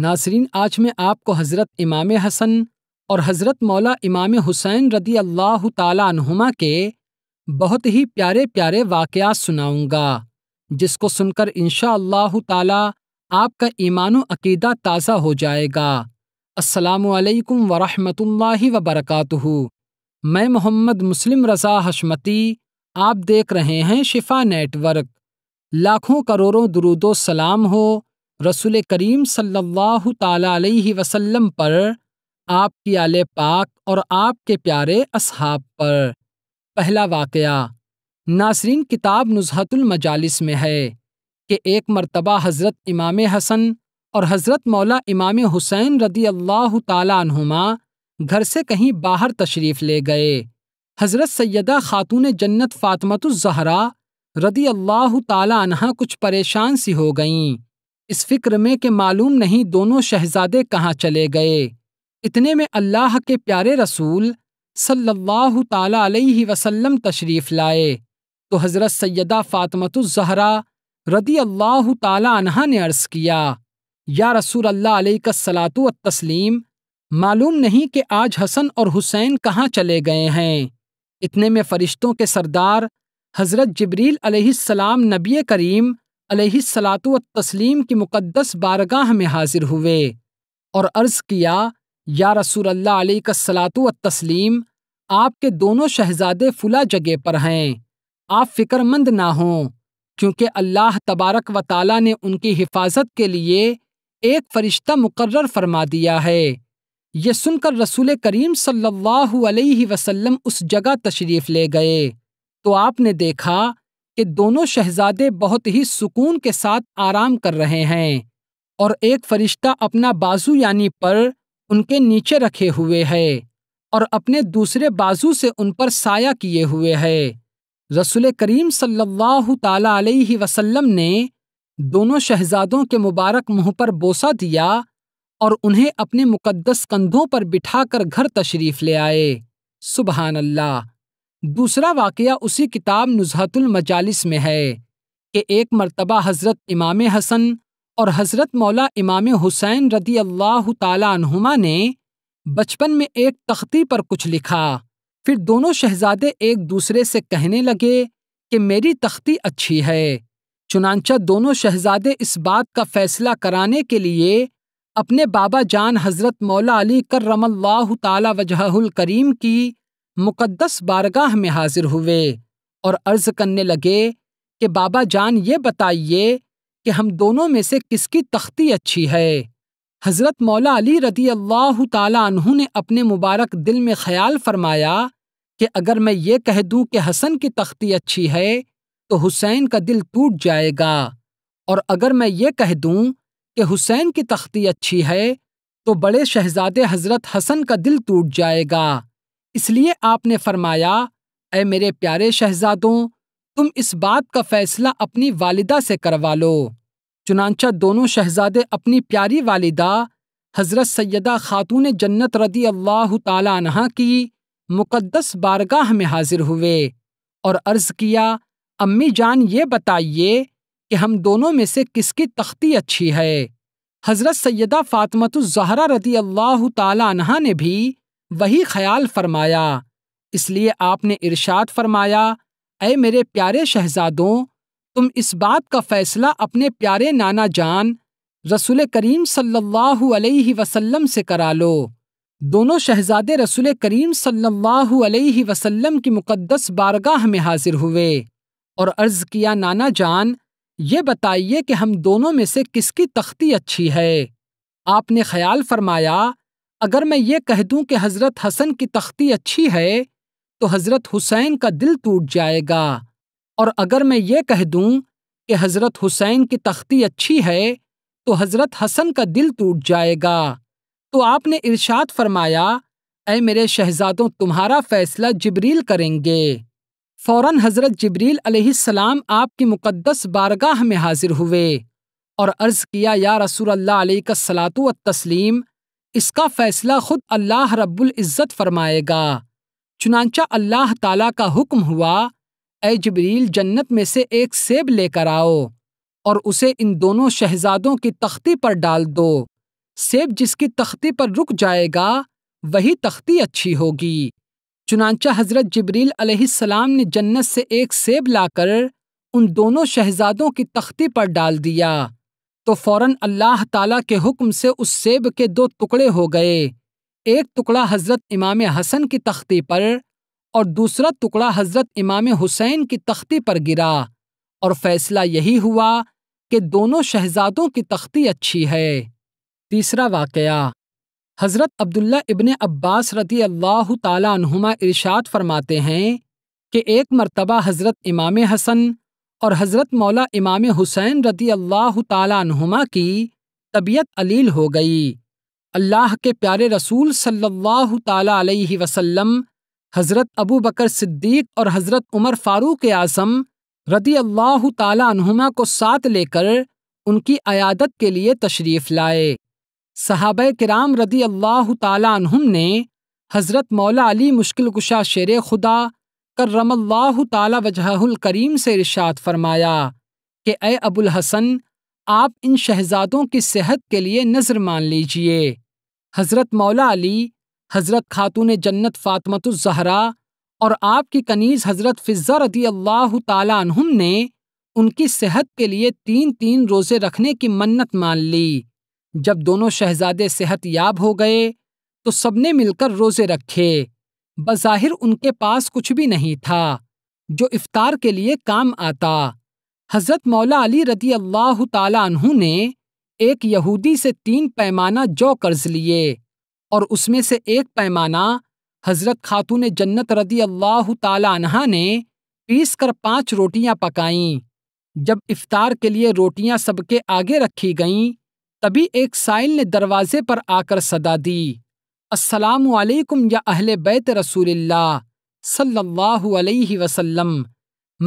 नासरीन आज मैं आपको हज़रत इमाम हसन और हज़रत मौला इमाम हुसैन रदी अल्लाह तुमा के बहुत ही प्यारे प्यारे वाक़ सुनाऊंगा जिसको सुनकर इनशा ताला आपका ईमान अकीदा ताज़ा हो जाएगा असलकम वरहमल वबरकू मैं मोहम्मद मुस्लिम रज़ा हशमती आप देख रहे हैं शिफा नेटवर्क लाखों करोड़ों दरुदो सलाम हो रसूल करीम सल्लल्लाहु अलैहि वसल्लम पर आपकी आल पाक और आपके प्यारे असहाब पर पहला वाक़ नासरीन किताब नुजहतुलमजालिस में है कि एक मरतबा हज़रत इमाम हसन और हज़रत मौला इमाम हुसैन रदी अल्लाह तुमा घर से कहीं बाहर तशरीफ़ ले गए हज़रत सैदा ख़ातून जन्नत फ़ातमतुलज़हरा रदी अल्लाह तला कुछ परेशान सी हो गईं इस फिक्र में कि मालूम नहीं दोनों शहजादे कहाँ चले गए इतने में अल्लाह के प्यारे रसूल सल्लल्लाहु ताला अलैहि वसल्लम तशरीफ़ लाए तो हज़रत सैदा फ़ातमतुज़हरा रदी अल्लाह ताला ने अर्ज़ किया या रसूल अल्लाह अलैकसलातु तस्लीम मालूम नहीं कि आज हसन और हुसैन कहाँ चले गए हैं इतने में फ़रिश्तों के सरदार हज़रत जबरील अलैहिस्सलाम नबी करीम सलातु तस्लीम की मुक़दस बारगाह में हाजिर हुए और अर्ज़ किया या रसूल अल्लाह सलातु तस्लीम आपके दोनों शहजादे फुला जगह पर हैं आप फिक्रमंद ना हों क्योंकि अल्लाह तबारक व ताला ने उनकी हिफाजत के लिए एक फ़रिश्ता मुकर्र फरमा दिया है ये सुनकर रसूल करीम सल्लल्लाहु अलैहि वसल्लम उस जगह तशरीफ़ ले गए तो आपने देखा कि दोनों शहजादे बहुत ही सुकून के साथ आराम कर रहे हैं और एक फरिश्ता अपना बाजू यानी पर उनके नीचे रखे हुए है और अपने दूसरे बाजू से उन पर साया किए हुए है रसुल करीम सल्लल्लाहु ताला अलैहि वसल्लम ने दोनों शहजादों के मुबारक मुंह पर बोसा दिया और उन्हें अपने मुकद्दस कंधों पर बिठाकर घर तशरीफ ले आए सुबहानल्ला अल्लाह दूसरा वाक़ उसी किताब नुजहतुल मजालिस में है कि एक मरतबा हज़रत इमाम हसन और हज़रत मौला इमाम हुसैन रदी अल्लाह तुमा ने बचपन में एक तख्ती पर कुछ लिखा फिर दोनों शहजादे एक दूसरे से कहने लगे कि मेरी तख्ती अच्छी है चुनानचा दोनों शहजादे इस बात का फैसला कराने के लिए अपने बाबा जान हज़रत मौला अली करमल्ला रमल्ला तजहुल करीम की मुकद्दस बारगाह में हाजिर हुए और अर्ज करने लगे कि बाबा जान ये बताइए कि हम दोनों में से किसकी तख्ती अच्छी है हज़रत मौला अली रदी अल्लाह तु ने अपने मुबारक दिल में ख्याल फरमाया कि अगर मैं ये कह दूं कि हसन की तख्ती अच्छी है तो हुसैन का दिल टूट जाएगा और अगर मैं ये कह दूं कि हुसैन की तख्ती अच्छी है तो बड़े शहजादे हज़रत हसन का दिल टूट जाएगा इसलिए आपने फरमाया ए मेरे प्यारे शहजादों तुम इस बात का फैसला अपनी वालिदा से करवा लो चुनाचा दोनों शहजादे अपनी प्यारी वालिदा हज़रत सैदा खातून जन्नत रदी अल्लाह तहा की मुक़दस बारगाह में हाजिर हुए और अर्ज़ किया अम्मी जान ये बताइए कि हम दोनों में से किसकी तख्ती अच्छी है हज़रत सैदा फ़ातमतुज़हरा रदी अल्लाह तहा ने भी वही ख्याल फरमाया इसलिए आपने इरशाद फरमाया ऐ मेरे प्यारे शहजादों तुम इस बात का फैसला अपने प्यारे नाना जान रसूल करीम सल्लल्लाहु अलैहि वसल्लम से करा लो दोनों शहजादे रसूल करीम सल्लल्लाहु अलैहि वसल्लम की मुक़द्दस बारगाह में हाजिर हुए और अर्ज़ किया नाना जान ये बताइए कि हम दोनों में से किसकी तख्ती अच्छी है आपने ख्याल फरमाया अगर मैं ये कह दूं कि हजरत हसन की तख्ती अच्छी है तो हजरत हुसैन का दिल टूट जाएगा और अगर मैं ये कह दूं कि हजरत हुसैन की तख्ती अच्छी है तो हजरत हसन का दिल टूट जाएगा तो आपने इरशाद फरमाया ऐ मेरे शहजादों तुम्हारा फैसला जबरील करेंगे फौरन हजरत जबरील अलैहिस्सलाम आपकी मुकद्दस बारगाह में हाजिर हुए और अर्ज़ किया या रसूल अल्लाह का सलातु व तस्लीम इसका फैसला खुद अल्लाह रब्बुल इज़्ज़त फरमाएगा चुनाचा अल्लाह ताला का हुक्म हुआ ए जबरील जन्नत में से एक सेब लेकर आओ और उसे इन दोनों शहजादों की तख्ती पर डाल दो सेब जिसकी तख्ती पर रुक जाएगा वही तख्ती अच्छी होगी चुनाचा हजरत जबरील अलैहिस्सलाम ने जन्नत से एक सेब लाकर उन दोनों शहजादों की तख्ती पर डाल दिया तो फौरन अल्लाह ताला के हुक्म से उस सेब के दो टुकड़े हो गए एक टुकड़ा हज़रत इमाम हसन की तख्ती पर और दूसरा टुकड़ा हज़रत इमाम हुसैन की तख्ती पर गिरा और फैसला यही हुआ कि दोनों शहजादों की तख्ती अच्छी है तीसरा वाकया हज़रत अब्दुल्ला इबन अब्बास रती अल्लाह तुमा इर्शाद फरमाते हैं कि एक मरतबा हज़रत इमाम हसन और हज़रत मौला इमाम हुसैन रदी अल्लाह तुमा की तबीयत अलील हो गई अल्लाह के प्यारे रसूल सल्लल्लाहु अलैहि वसल्लम हज़रत अबू बकर सिद्दीक और हज़रत उमर फ़ारूक आज़म रदी अल्लाह तुमा को साथ लेकर उनकी अयादत के लिए तशरीफ़ लाए सहाब कराम रदी अल्लाह तुम ने हज़रत मौला अली मुश्किल गुशा शेर खुदा कर्रमल्लाहु ताला वजहुल करीम से रिशात फरमाया कि ए अबुल हसन आप इन शहजादों की सेहत के लिए नज़र मान लीजिए हज़रत मौला अली हज़रत खातून जन्नत फ़ातमतुलजहरा और आपकी कनीज़ हज़रत फ़िज़ा रदी अल्लाह तुम ने उनकी सेहत के लिए तीन तीन रोज़े रखने की मन्नत मान ली जब दोनों शहजादे सेहत याब हो गए तो सबने मिलकर रोज़े रखे बज़ाहिर उनके पास कुछ भी नहीं था जो इफ्तार के लिए काम आता हज़रत मौला अली रदी अल्लाह तु ने एक यहूदी से तीन पैमाना जौ कर्ज लिए और उसमें से एक पैमाना हज़रत खातून जन्नत रदी अल्लाह तहा ने पीस कर पाँच रोटियां पकाईं जब इफ्तार के लिए रोटियां सबके आगे रखी गईं तभी एक साइल ने दरवाजे पर आकर सदा दी असलकुम या अहल बैत रसूलिल्ला सल्लल्लाहु अलैहि वसल्लम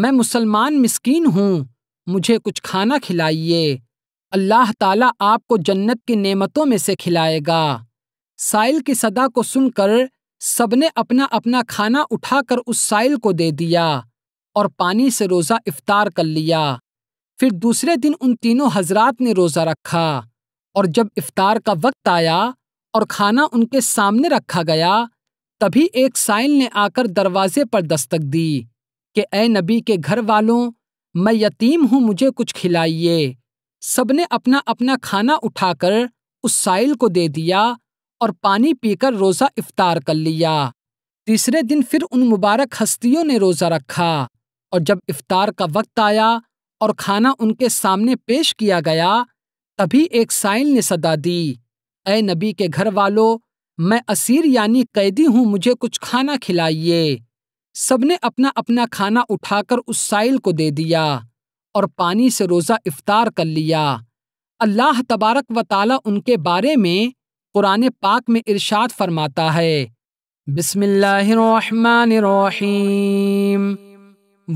मैं मुसलमान मिसकीन हूँ मुझे कुछ खाना खिलाइए अल्लाह ताला आपको जन्नत की नेमतों में से खिलाएगा साइल की सदा को सुनकर सबने अपना अपना खाना उठाकर उस साइल को दे दिया और पानी से रोज़ा इफ्तार कर लिया फिर दूसरे दिन उन तीनों हजरात ने रोज़ा रखा और जब इफ्तार का वक्त आया और खाना उनके सामने रखा गया तभी एक साइल ने आकर दरवाजे पर दस्तक दी कि ए नबी के घर वालों मैं यतीम हूं मुझे कुछ खिलाइए सबने अपना अपना खाना उठाकर उस साइल को दे दिया और पानी पीकर रोज़ा इफ्तार कर लिया तीसरे दिन फिर उन मुबारक हस्तियों ने रोज़ा रखा और जब इफ्तार का वक्त आया और खाना उनके सामने पेश किया गया तभी एक साइल ने सदा दी ऐ नबी के घर वालों मैं असीर यानी कैदी हूं मुझे कुछ खाना खिलाइए सबने अपना अपना खाना उठाकर उस साइल को दे दिया और पानी से रोज़ा इफ्तार कर लिया अल्लाह तबारक व ताला उनके बारे में कुरान पाक में इरशाद फरमाता है बिस्मिल्लाहिर्रहमानिर्रहीम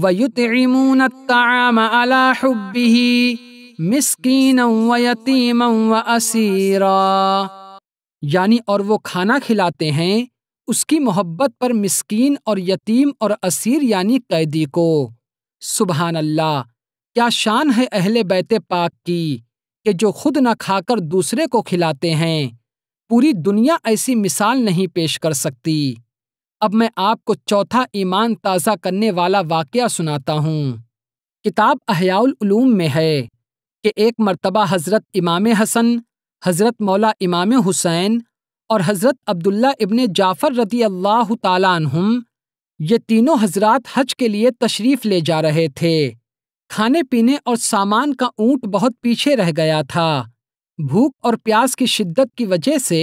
वयुतिमून अला हुब्बिही मिसकीन व यतीम व असीरा यानी और वो खाना खिलाते हैं उसकी मोहब्बत पर मिसकीन और यतीम और असीर यानी कैदी को सुबहान अल्लाह क्या शान है अहले बैत पाक की कि जो खुद न खाकर दूसरे को खिलाते हैं पूरी दुनिया ऐसी मिसाल नहीं पेश कर सकती अब मैं आपको चौथा ईमान ताज़ा करने वाला वाक़ सुनाता हूँ किताब अहयाउल में है कि एक मरतबा हज़रत इमाम हसन हज़रत मौला इमाम हुसैन और हज़रत अब्दुल्ला इबन जाफ़र रदी अल्लाह तालम ये तीनों हजरात हज के लिए तशरीफ़ ले जा रहे थे खाने पीने और सामान का ऊंट बहुत पीछे रह गया था भूख और प्यास की शिद्दत की वजह से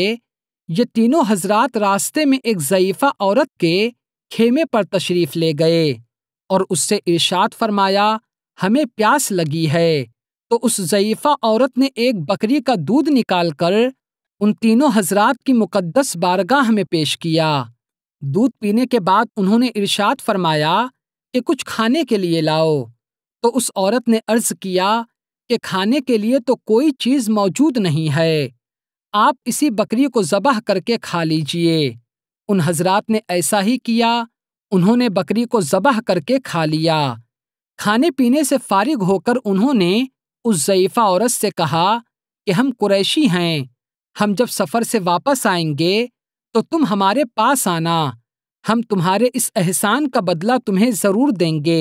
ये तीनों हजरात रास्ते में एक ज़यीफ़ा औरत के खेमे पर तशरीफ़ ले गए और उससे इर्शाद फरमाया हमें प्यास लगी है तो उस ज़यीफ़ा औरत ने एक बकरी का दूध निकालकर उन तीनों हजरात की मुकद्दस बारगाह में पेश किया दूध पीने के बाद उन्होंने इरशाद फरमाया कि कुछ खाने के लिए लाओ तो उस औरत ने अर्ज किया कि खाने के लिए तो कोई चीज़ मौजूद नहीं है आप इसी बकरी को ज़बह करके खा लीजिए उन हजरात ने ऐसा ही किया उन्होंने बकरी को ज़बह करके खा लिया खाने पीने से फारिग होकर उन्होंने उस ज़यीफ़ा औरत से कहा कि हम कुरैशी हैं हम जब सफ़र से वापस आएंगे तो तुम हमारे पास आना हम तुम्हारे इस एहसान का बदला तुम्हें ज़रूर देंगे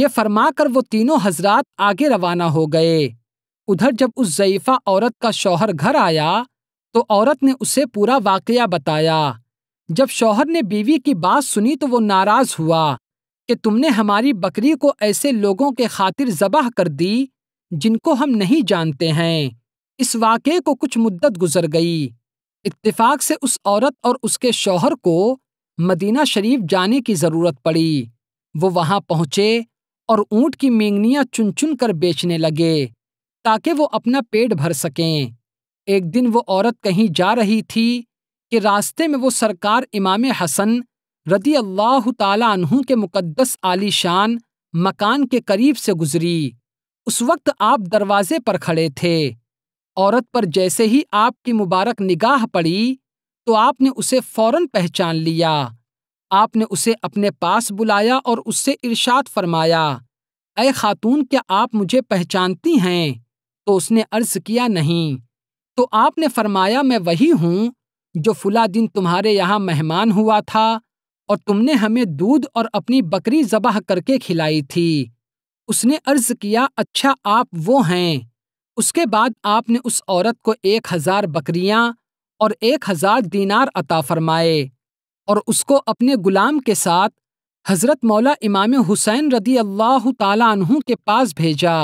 ये फरमा कर वो तीनों हजरात आगे रवाना हो गए उधर जब उस ज़यीफ़ा औरत का शौहर घर आया तो औरत ने उसे पूरा वाकया बताया जब शौहर ने बीवी की बात सुनी तो वो नाराज़ हुआ कि तुमने हमारी बकरी को ऐसे लोगों के खातिर जबह कर दी जिनको हम नहीं जानते हैं इस वाक़े को कुछ मुद्दत गुजर गई इत्तेफाक से उस औरत और उसके शौहर को मदीना शरीफ जाने की ज़रूरत पड़ी वो वहाँ पहुँचे और ऊँट की मेंगनियां चुन चुन कर बेचने लगे ताकि वो अपना पेट भर सकें एक दिन वो औरत कहीं जा रही थी कि रास्ते में वो सरकार इमाम हसन रदी अल्लाह तला के मुकद्दस आलीशान मकान के करीब से गुजरी उस वक्त आप दरवाजे पर खड़े थे औरत पर जैसे ही आपकी मुबारक निगाह पड़ी तो आपने उसे फौरन पहचान लिया आपने उसे अपने पास बुलाया और उससे इरशाद फरमाया अ खातून क्या आप मुझे पहचानती हैं तो उसने अर्ज किया नहीं तो आपने फरमाया मैं वही हूँ जो फुला दिन तुम्हारे यहाँ मेहमान हुआ था और तुमने हमें दूध और अपनी बकरी जबह करके खिलाई थी उसने अर्ज किया अच्छा आप वो हैं उसके बाद आपने उस औरत को एक हजार बकरियां और एक हजार दीनार अता फरमाए और उसको अपने गुलाम के साथ हजरत मौला इमाम हुसैन रदी अल्लाह तु के पास भेजा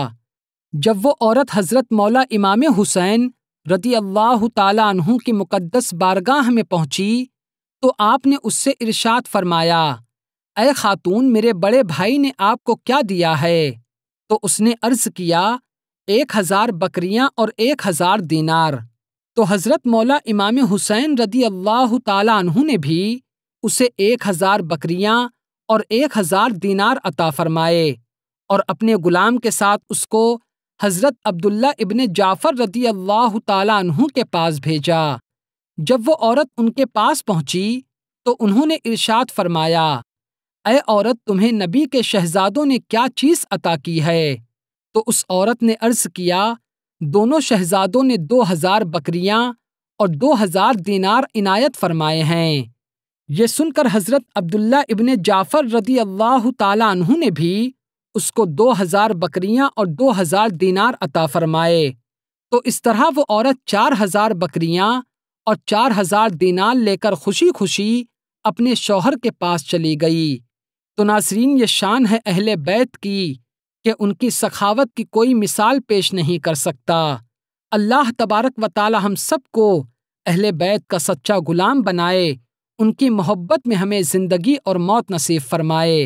जब वो औरत हजरत मौला इमाम हुसैन रदी अल्लाह तु की मुकद्दस बारगाह में पहुंची तो आपने उससे इरशाद फरमाया अय खातून मेरे बड़े भाई ने आपको क्या दिया है तो उसने अर्ज किया एक हजार बकरियां और एक हजार दीनार तो हजरत मौला इमाम हुसैन रदी अल्लाह तु ने भी उसे एक हजार बकरियां और एक हजार दीनार अता फरमाए और अपने गुलाम के साथ उसको हजरत अब्दुल्ला इबन जाफर रदी अल्लाह तु के पास भेजा जब वो औरत उनके पास पहुंची तो उन्होंने इरशाद फरमाया ए औरत तुम्हें नबी के शहजादों ने क्या चीज अता की है तो उस औरत ने अर्ज किया दोनों शहजादों ने दो हजार बकरियां और दो हजार दीनार इनायत फरमाए हैं ये सुनकर हजरत अब्दुल्ला इबन जाफर रदी अल्लाह तु ने भी उसको दो हजार बकरियां और दो हजार दीनार अता फरमाए तो इस तरह वो औरत चार हजार बकरियां और चार हजार दीनार लेकर खुशी खुशी अपने शौहर के पास चली गई तो नासरीन ये शान है अहले बैत की कि उनकी सखावत की कोई मिसाल पेश नहीं कर सकता अल्लाह तबारक व ताल हम सबको अहले बैत का सच्चा गुलाम बनाए उनकी मोहब्बत में हमें ज़िंदगी और मौत नसीब फरमाए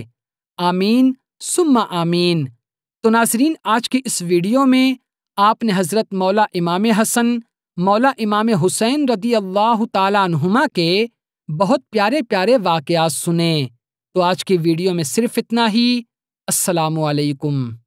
आमीन सुम्मा आमीन तो नाजरीन आज की इस वीडियो में आपने हज़रत मौला इमाम हसन मौला इमाम हुसैन रदी अल्लाह तुमा के बहुत प्यारे प्यारे वाकयात सुने तो आज के वीडियो में सिर्फ इतना ही असलकुम